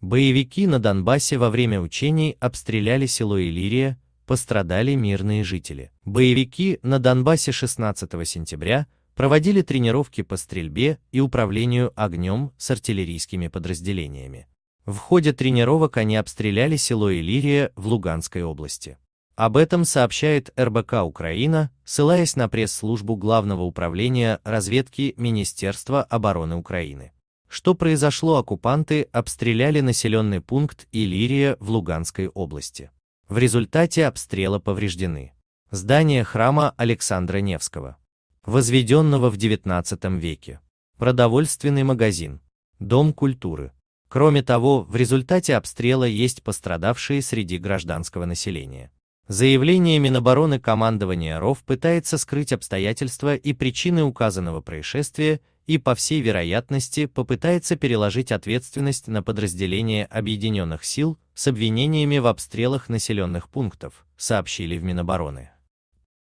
Боевики на Донбассе во время учений обстреляли село Илирия, пострадали мирные жители. Боевики на Донбассе 16 сентября проводили тренировки по стрельбе и управлению огнем с артиллерийскими подразделениями. В ходе тренировок они обстреляли село Илирия в Луганской области. Об этом сообщает РБК Украина, ссылаясь на пресс-службу Главного управления разведки Министерства обороны Украины что произошло оккупанты обстреляли населенный пункт Иллирия в Луганской области. В результате обстрела повреждены здание храма Александра Невского, возведенного в XIX веке, продовольственный магазин, дом культуры. Кроме того, в результате обстрела есть пострадавшие среди гражданского населения. Заявление Минобороны командования РОВ пытается скрыть обстоятельства и причины указанного происшествия и, по всей вероятности, попытается переложить ответственность на подразделение объединенных сил с обвинениями в обстрелах населенных пунктов, сообщили в Минобороны.